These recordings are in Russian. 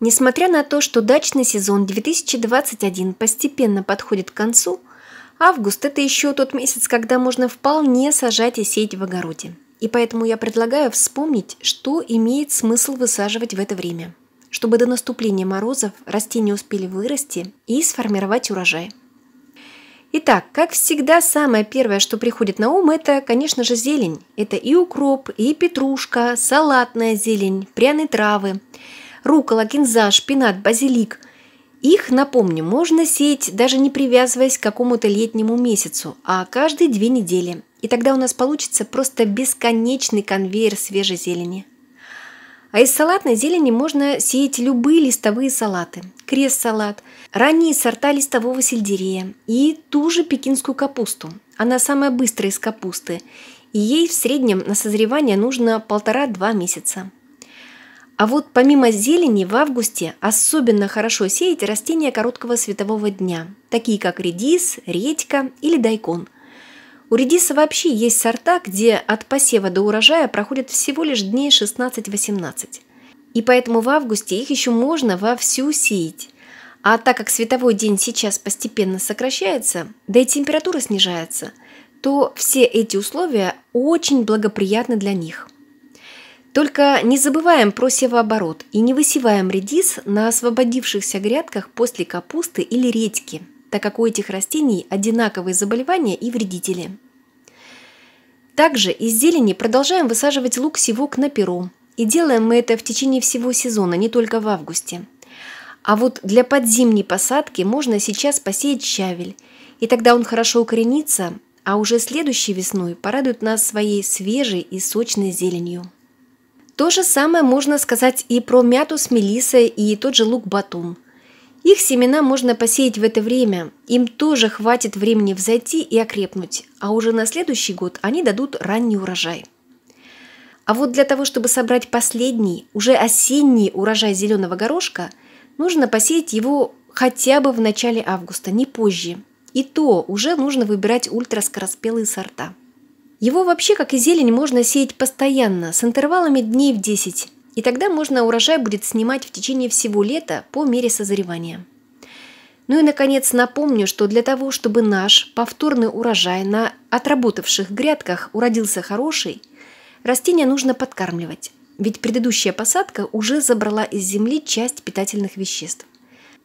Несмотря на то, что дачный сезон 2021 постепенно подходит к концу, август – это еще тот месяц, когда можно вполне сажать и сеять в огороде. И поэтому я предлагаю вспомнить, что имеет смысл высаживать в это время, чтобы до наступления морозов растения успели вырасти и сформировать урожай. Итак, как всегда, самое первое, что приходит на ум, это, конечно же, зелень. Это и укроп, и петрушка, салатная зелень, пряные травы – рукола, кинза, шпинат, базилик. Их, напомню, можно сеять, даже не привязываясь к какому-то летнему месяцу, а каждые две недели. И тогда у нас получится просто бесконечный конвейер свежей зелени. А из салатной зелени можно сеять любые листовые салаты. Крест-салат, ранние сорта листового сельдерея и ту же пекинскую капусту. Она самая быстрая из капусты. И ей в среднем на созревание нужно полтора-два месяца. А вот помимо зелени в августе особенно хорошо сеять растения короткого светового дня, такие как редис, редька или дайкон. У редиса вообще есть сорта, где от посева до урожая проходит всего лишь дней 16-18. И поэтому в августе их еще можно вовсю сеять. А так как световой день сейчас постепенно сокращается, да и температура снижается, то все эти условия очень благоприятны для них – только не забываем про севооборот и не высеваем редис на освободившихся грядках после капусты или редьки, так как у этих растений одинаковые заболевания и вредители. Также из зелени продолжаем высаживать лук севок на перу. И делаем мы это в течение всего сезона, не только в августе. А вот для подзимней посадки можно сейчас посеять щавель. И тогда он хорошо укоренится, а уже следующей весной порадует нас своей свежей и сочной зеленью. То же самое можно сказать и про мяту с мелиссой и тот же лук-батум. Их семена можно посеять в это время, им тоже хватит времени взойти и окрепнуть, а уже на следующий год они дадут ранний урожай. А вот для того, чтобы собрать последний, уже осенний урожай зеленого горошка, нужно посеять его хотя бы в начале августа, не позже. И то уже нужно выбирать ультраскороспелые сорта – его вообще, как и зелень, можно сеять постоянно, с интервалами дней в 10, и тогда можно урожай будет снимать в течение всего лета по мере созревания. Ну и, наконец, напомню, что для того, чтобы наш повторный урожай на отработавших грядках уродился хороший, растения нужно подкармливать, ведь предыдущая посадка уже забрала из земли часть питательных веществ.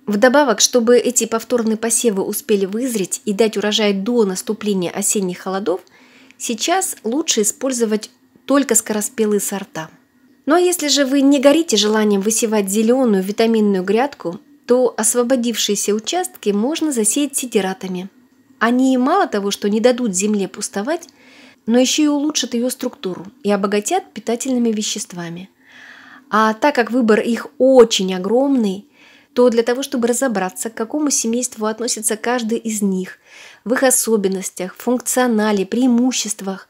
Вдобавок, чтобы эти повторные посевы успели вызреть и дать урожай до наступления осенних холодов – Сейчас лучше использовать только скороспелые сорта. Ну а если же вы не горите желанием высевать зеленую витаминную грядку, то освободившиеся участки можно засеять сидератами. Они мало того, что не дадут земле пустовать, но еще и улучшат ее структуру и обогатят питательными веществами. А так как выбор их очень огромный, то для того, чтобы разобраться, к какому семейству относится каждый из них, в их особенностях, функционале, преимуществах,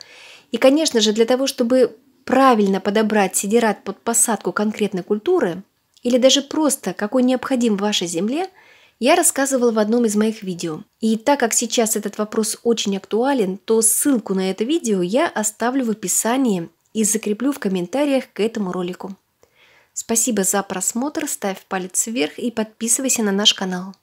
и, конечно же, для того, чтобы правильно подобрать сидерат под посадку конкретной культуры или даже просто какой необходим в вашей земле, я рассказывала в одном из моих видео. И так как сейчас этот вопрос очень актуален, то ссылку на это видео я оставлю в описании и закреплю в комментариях к этому ролику. Спасибо за просмотр, ставь палец вверх и подписывайся на наш канал.